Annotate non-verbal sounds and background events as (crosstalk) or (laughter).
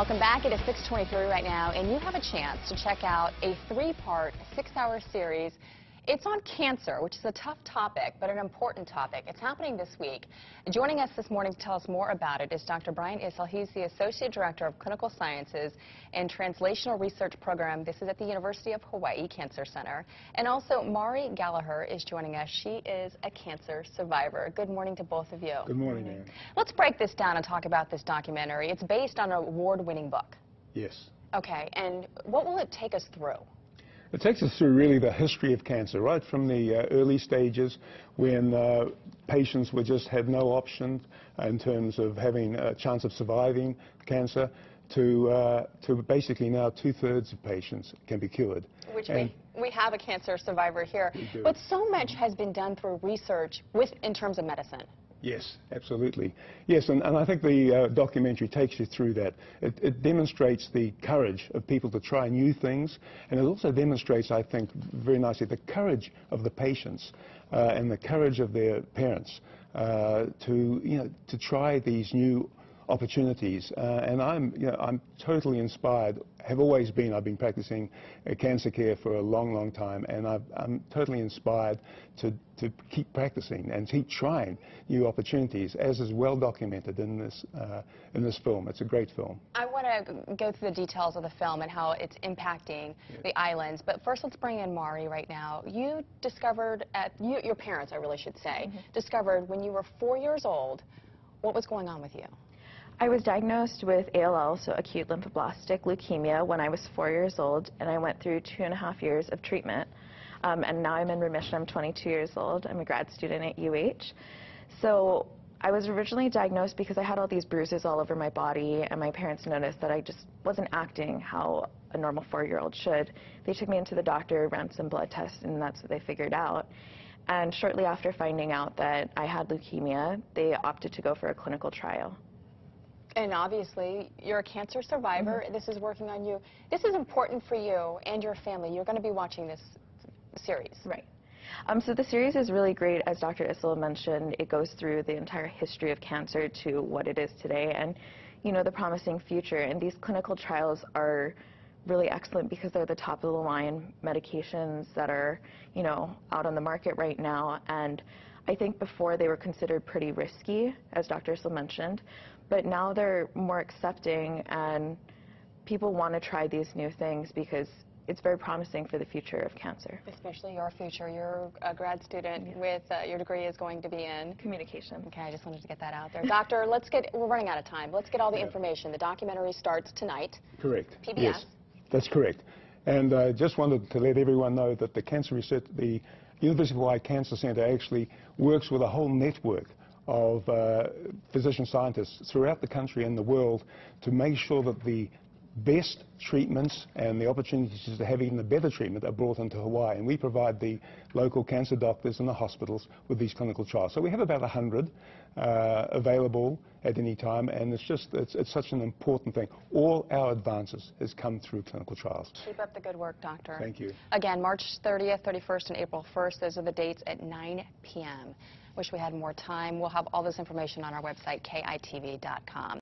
Welcome back. It is 623 right now, and you have a chance to check out a three-part, six-hour series it's on cancer, which is a tough topic, but an important topic. It's happening this week. Joining us this morning to tell us more about it is Dr. Brian Issel. He's the Associate Director of Clinical Sciences and Translational Research Program. This is at the University of Hawaii Cancer Center. And also, Mari Gallagher is joining us. She is a cancer survivor. Good morning to both of you. Good morning, Let's break this down and talk about this documentary. It's based on an award-winning book. Yes. Okay, and what will it take us through? It takes us through really the history of cancer, right from the uh, early stages when uh, patients were just had no option in terms of having a chance of surviving cancer to, uh, to basically now two-thirds of patients can be cured. Which and we, we have a cancer survivor here. But so much has been done through research with, in terms of medicine. Yes, absolutely. Yes, and, and I think the uh, documentary takes you through that. It, it, demonstrates the courage of people to try new things, and it also demonstrates, I think, very nicely the courage of the patients uh, and the courage of their parents uh, to, you know, to try these new opportunities. Uh, and I'm, you know, I'm totally inspired, have always been. I've been practicing uh, cancer care for a long, long time, and i am totally inspired to, to keep practicing and keep trying new opportunities, as is well documented in this, uh, in this film. It's a great film. I want to go through the details of the film and how it's impacting yes. the islands, but first let's bring in Mari right now. You discovered, at, you, your parents, I really should say, mm -hmm. discovered when you were four years old what was going on with you? I was diagnosed with ALL, so acute lymphoblastic leukemia, when I was four years old, and I went through two and a half years of treatment. Um, and now I'm in remission. I'm 22 years old. I'm a grad student at UH. So I was originally diagnosed because I had all these bruises all over my body, and my parents noticed that I just wasn't acting how a normal four-year-old should. They took me into the doctor, ran some blood tests, and that's what they figured out. And shortly after finding out that I had leukemia, they opted to go for a clinical trial. And obviously, you're a cancer survivor. Mm -hmm. This is working on you. This is important for you and your family. You're going to be watching this series. Right. Um, so the series is really great, as Dr. Issel mentioned. It goes through the entire history of cancer to what it is today and, you know, the promising future. And these clinical trials are really excellent because they're the top of the line medications that are, you know, out on the market right now. And I think before they were considered pretty risky, as Dr. Sill mentioned, but now they're more accepting and people want to try these new things because it's very promising for the future of cancer. Especially your future. You're a grad student with uh, your degree is going to be in communication. Okay, I just wanted to get that out there. Doctor, (laughs) let's get we're running out of time. Let's get all the yeah. information. The documentary starts tonight. Correct. PBS. Yes, that's correct. And I uh, just wanted to let everyone know that the cancer research, the University of Hawaii Cancer Center actually works with a whole network of uh, physician scientists throughout the country and the world to make sure that the best treatments and the opportunities to have even the better treatment are brought into Hawaii. And we provide the local cancer doctors and the hospitals with these clinical trials. So we have about 100 uh, available at any time, and it's just, it's, it's, such an important thing. All our advances has come through clinical trials. Keep up the good work, Doctor. Thank you. Again, March 30th, 31st, and April 1st, those are the dates at 9 p.m. Wish we had more time. We'll have all this information on our website, kitv.com.